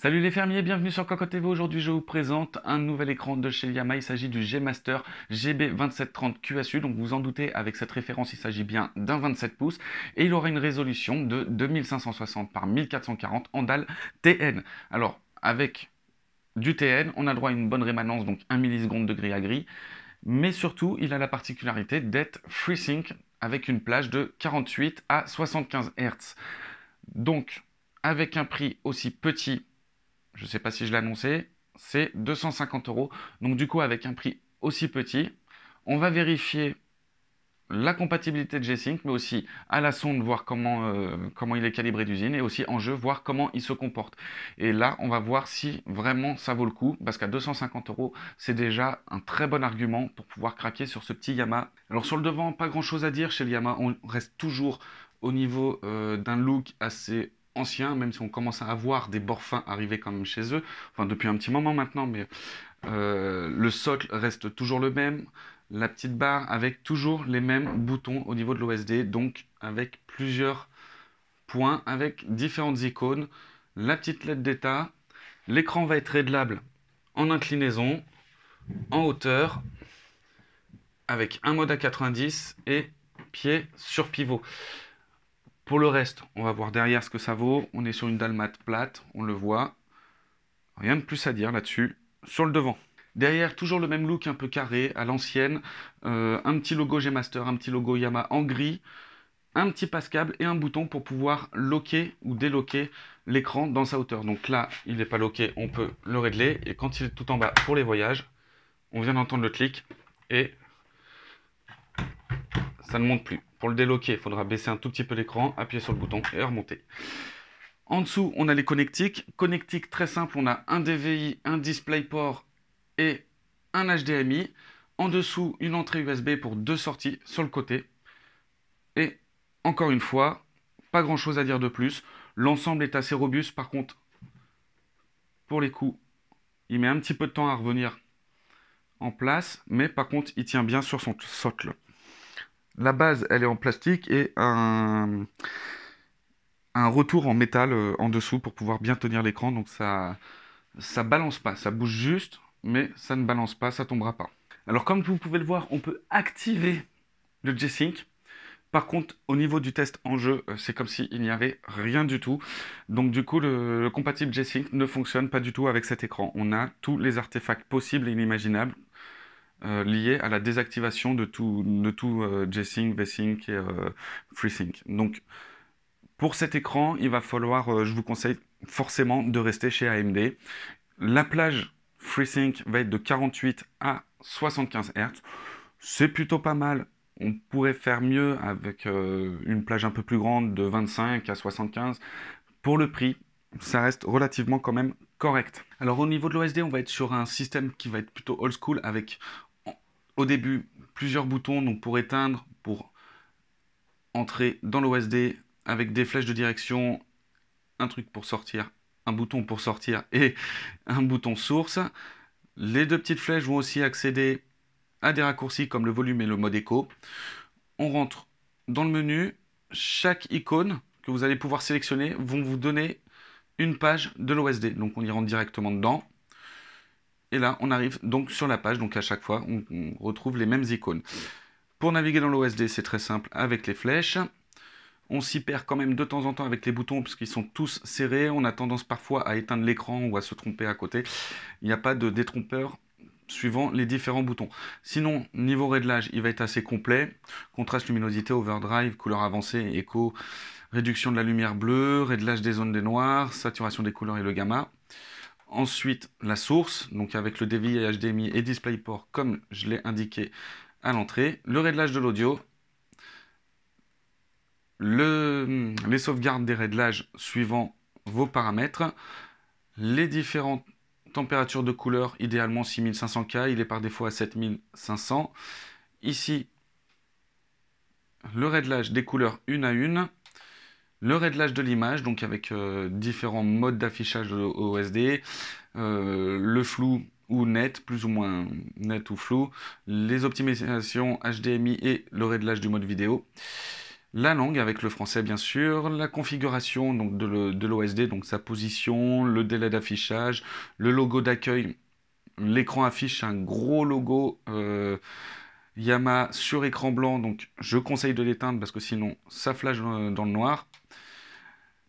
Salut les fermiers, bienvenue sur Coco TV. Aujourd'hui, je vous présente un nouvel écran de chez Yamaha. Il s'agit du G-Master GB2730 QSU. Donc, vous en doutez, avec cette référence, il s'agit bien d'un 27 pouces et il aura une résolution de 2560 par 1440 en dalle TN. Alors, avec du TN, on a droit à une bonne rémanence, donc 1 milliseconde de gris à gris. Mais surtout, il a la particularité d'être FreeSync avec une plage de 48 à 75 Hz. Donc, avec un prix aussi petit je ne sais pas si je l'annonçais, c'est 250 euros. Donc du coup, avec un prix aussi petit, on va vérifier la compatibilité de G-Sync, mais aussi à la sonde, voir comment, euh, comment il est calibré d'usine, et aussi en jeu, voir comment il se comporte. Et là, on va voir si vraiment ça vaut le coup, parce qu'à 250 euros, c'est déjà un très bon argument pour pouvoir craquer sur ce petit Yamaha. Alors sur le devant, pas grand-chose à dire chez le Yamaha, on reste toujours au niveau euh, d'un look assez même si on commence à avoir des bords fins arriver quand même chez eux, enfin depuis un petit moment maintenant, mais euh, le socle reste toujours le même, la petite barre avec toujours les mêmes boutons au niveau de l'OSD, donc avec plusieurs points, avec différentes icônes, la petite lettre d'état, l'écran va être réglable en inclinaison, en hauteur, avec un mode à 90 et pied sur pivot. Pour le reste, on va voir derrière ce que ça vaut. On est sur une dalmate plate, on le voit. Rien de plus à dire là-dessus. Sur le devant. Derrière, toujours le même look un peu carré, à l'ancienne. Euh, un petit logo G-Master, un petit logo Yamaha en gris. Un petit passe-câble et un bouton pour pouvoir loquer ou déloquer l'écran dans sa hauteur. Donc là, il n'est pas loqué, on peut le régler. Et quand il est tout en bas pour les voyages, on vient d'entendre le clic et ça ne monte plus. Pour le déloquer, il faudra baisser un tout petit peu l'écran, appuyer sur le bouton et remonter. En dessous, on a les connectiques. Connectique très simple, on a un DVI, un DisplayPort et un HDMI. En dessous, une entrée USB pour deux sorties sur le côté. Et encore une fois, pas grand chose à dire de plus. L'ensemble est assez robuste, par contre, pour les coups, il met un petit peu de temps à revenir en place, mais par contre, il tient bien sur son socle la base, elle est en plastique et un, retour en métal euh, en dessous pour pouvoir bien tenir l'écran. Donc ça, ça balance pas, ça bouge juste, mais ça ne balance pas, ça tombera pas. Alors comme vous pouvez le voir, on peut activer le G-Sync. Par contre, au niveau du test en jeu, euh, c'est comme s'il n'y avait rien du tout. Donc du coup, le, le compatible G-Sync ne fonctionne pas du tout avec cet écran. On a tous les artefacts possibles et inimaginables euh, lié à la désactivation de tout, de tout euh, JSync, VSync et euh, FreeSync. Donc, pour cet écran, il va falloir, je vous conseille forcément de rester chez AMD. La plage FreeSync va être de 48 à 75 Hz. C'est plutôt pas mal. On pourrait faire mieux avec une plage un peu plus grande de 25 à 75. Pour le prix, ça reste relativement quand même correct. Alors au niveau de l'OSD, on va être sur un système qui va être plutôt old school avec au début plusieurs boutons donc pour éteindre, pour entrer dans l'OSD avec des flèches de direction, un truc pour sortir, un bouton pour sortir et un bouton source. Les deux petites flèches vont aussi accéder à des raccourcis comme le volume et le mode écho. On rentre dans le menu. Chaque icône que vous allez pouvoir sélectionner vont vous donner une page de l'OSD. Donc on y rentre directement dedans. Et là, on arrive donc sur la page. Donc à chaque fois, on, retrouve les mêmes icônes. Pour naviguer dans l'OSD, c'est très simple avec les flèches. On s'y perd quand même de temps en temps avec les boutons puisqu'ils sont tous serrés. On a tendance parfois à éteindre l'écran ou à se tromper à côté. Il n'y a pas de détrompeur suivant les différents boutons. Sinon, niveau réglage, il va être assez complet. Contraste, luminosité, overdrive, couleur avancée, écho, réduction de la lumière bleue, réglage des zones des noirs, saturation des couleurs et le gamma. Ensuite, la source, donc avec le DVI HDMI et DisplayPort comme je l'ai indiqué à l'entrée. Le réglage de l'audio. les sauvegardes des réglages suivant vos paramètres. Les différentes températures de couleur, idéalement 6500K, il est par défaut à 7500. Ici, le réglage des couleurs une à une le réglage de l'image, donc avec euh, différents modes d'affichage de l'OSD. Euh, le flou ou net, plus ou moins net ou flou, les optimisations HDMI et le réglage du mode vidéo. La langue avec le français bien sûr, la configuration donc, de l'OSD, donc sa position, le délai d'affichage, le logo d'accueil. L'écran affiche un gros logo Yama euh, Yamaha sur écran blanc, donc je conseille de l'éteindre parce que sinon ça flash dans le noir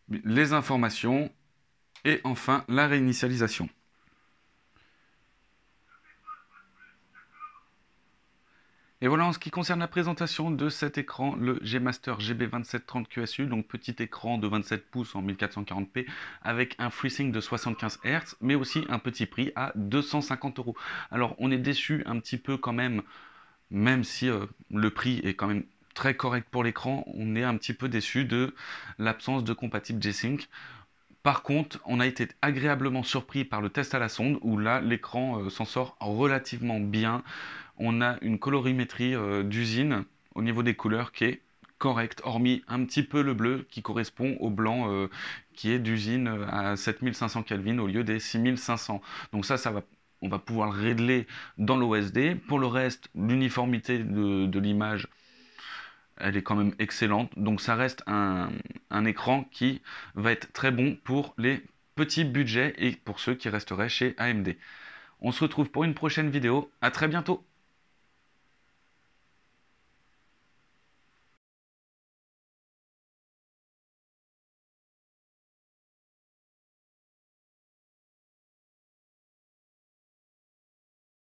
les informations et enfin la réinitialisation. Et voilà en ce qui concerne la présentation de cet écran, le G-Master GB2730QSU, donc petit écran de 27 pouces en 1440p avec un FreeSync de 75 Hz, mais aussi un petit prix à 250 euros. Alors on est déçu un petit peu quand même, même si euh, le prix est quand même très correct pour l'écran, on est un petit peu déçu de l'absence de compatible G-Sync. Par contre, on a été agréablement surpris par le test à la sonde où là, l'écran euh, s'en sort relativement bien. On a une colorimétrie euh, d'usine au niveau des couleurs qui est correcte, hormis un petit peu le bleu qui correspond au blanc euh, qui est d'usine à 7500 Kelvin au lieu des 6500. Donc ça, ça va on va pouvoir le régler dans l'OSD. Pour le reste, l'uniformité de, de l'image, elle est quand même excellente. Donc ça reste un, écran qui va être très bon pour les petits budgets et pour ceux qui resteraient chez AMD. On se retrouve pour une prochaine vidéo. À très bientôt